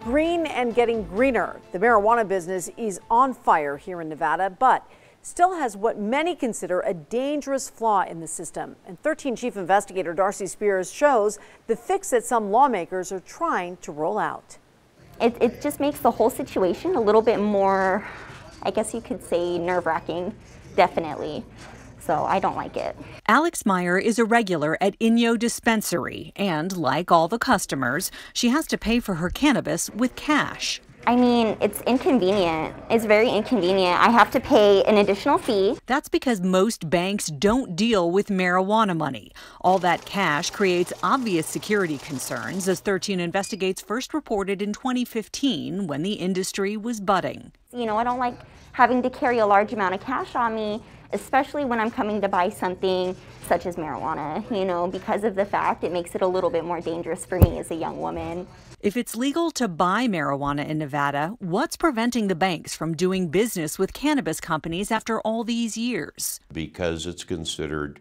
green and getting greener. The marijuana business is on fire here in Nevada, but still has what many consider a dangerous flaw in the system. And 13 Chief Investigator Darcy Spears shows the fix that some lawmakers are trying to roll out. It, it just makes the whole situation a little bit more, I guess you could say, nerve wracking, definitely so I don't like it. Alex Meyer is a regular at Inyo Dispensary, and like all the customers, she has to pay for her cannabis with cash. I mean, it's inconvenient. It's very inconvenient. I have to pay an additional fee. That's because most banks don't deal with marijuana money. All that cash creates obvious security concerns, as 13 Investigates first reported in 2015 when the industry was budding. You know, I don't like having to carry a large amount of cash on me, especially when I'm coming to buy something such as marijuana, you know, because of the fact it makes it a little bit more dangerous for me as a young woman. If it's legal to buy marijuana in Nevada, what's preventing the banks from doing business with cannabis companies after all these years? Because it's considered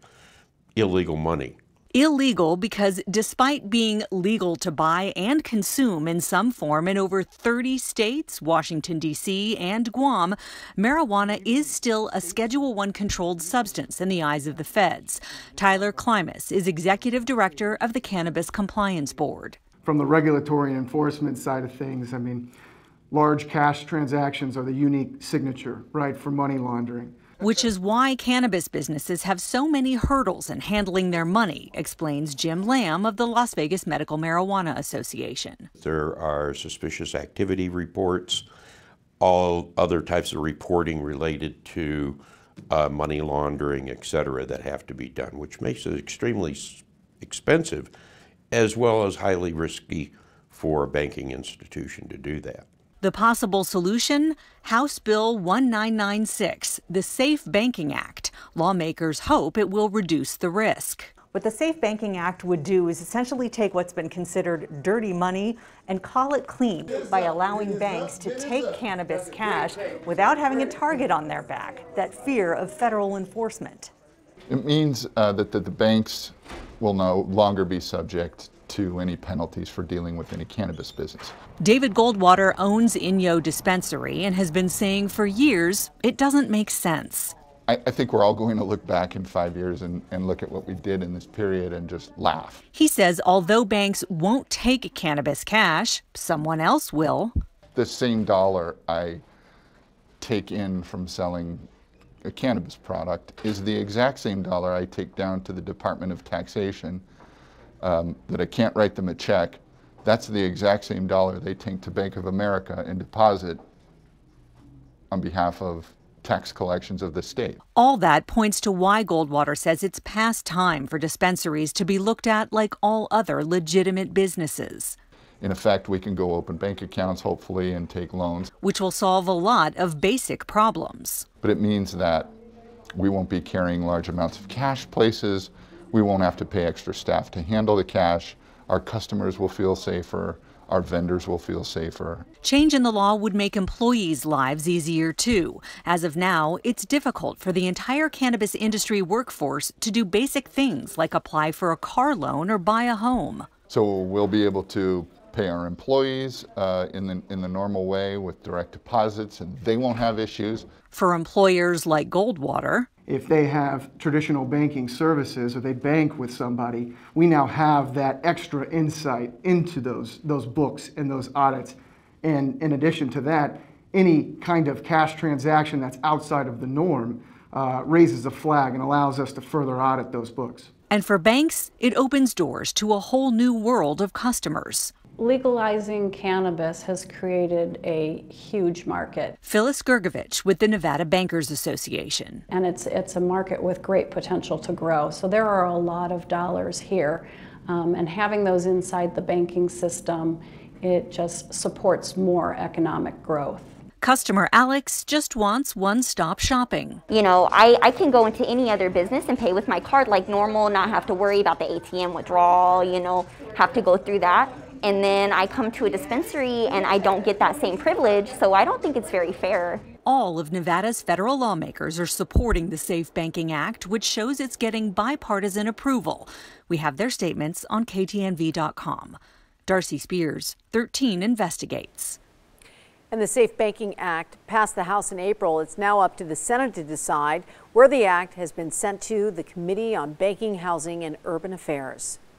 illegal money. Illegal because despite being legal to buy and consume in some form in over 30 states, Washington, D.C., and Guam, marijuana is mm. still a Schedule 1 controlled substance in the eyes of the feds. Tyler Klimas is executive director of the Cannabis Compliance Board. From the regulatory enforcement side of things, I mean, large cash transactions are the unique signature, right, for money laundering which is why cannabis businesses have so many hurdles in handling their money, explains Jim Lamb of the Las Vegas Medical Marijuana Association. There are suspicious activity reports, all other types of reporting related to uh, money laundering, et cetera, that have to be done, which makes it extremely expensive as well as highly risky for a banking institution to do that. The possible solution? House Bill 1996, the Safe Banking Act. Lawmakers hope it will reduce the risk. What the Safe Banking Act would do is essentially take what's been considered dirty money and call it clean by allowing banks to take cannabis cash without having a target on their back, that fear of federal enforcement. It means uh, that, that the banks will no longer be subject to any penalties for dealing with any cannabis business. David Goldwater owns Inyo Dispensary and has been saying for years it doesn't make sense. I, I think we're all going to look back in five years and, and look at what we did in this period and just laugh. He says although banks won't take cannabis cash, someone else will. The same dollar I take in from selling a cannabis product is the exact same dollar I take down to the Department of Taxation um, that I can't write them a check. That's the exact same dollar they take to Bank of America and deposit on behalf of tax collections of the state. All that points to why Goldwater says it's past time for dispensaries to be looked at like all other legitimate businesses. In effect, we can go open bank accounts, hopefully, and take loans. Which will solve a lot of basic problems. But it means that we won't be carrying large amounts of cash places we won't have to pay extra staff to handle the cash. Our customers will feel safer. Our vendors will feel safer. Change in the law would make employees' lives easier too. As of now, it's difficult for the entire cannabis industry workforce to do basic things like apply for a car loan or buy a home. So we'll be able to pay our employees uh, in, the, in the normal way with direct deposits, and they won't have issues. For employers like Goldwater, if they have traditional banking services or they bank with somebody, we now have that extra insight into those, those books and those audits. And in addition to that, any kind of cash transaction that's outside of the norm uh, raises a flag and allows us to further audit those books. And for banks, it opens doors to a whole new world of customers legalizing cannabis has created a huge market. Phyllis Gergovich with the Nevada Bankers Association. And it's, it's a market with great potential to grow. So there are a lot of dollars here. Um, and having those inside the banking system, it just supports more economic growth. Customer Alex just wants one stop shopping. You know, I, I can go into any other business and pay with my card like normal, not have to worry about the ATM withdrawal, you know, have to go through that and then I come to a dispensary and I don't get that same privilege, so I don't think it's very fair. All of Nevada's federal lawmakers are supporting the Safe Banking Act, which shows it's getting bipartisan approval. We have their statements on KTNV.com. Darcy Spears, 13 investigates. And the Safe Banking Act passed the House in April. It's now up to the Senate to decide where the act has been sent to the Committee on Banking, Housing, and Urban Affairs.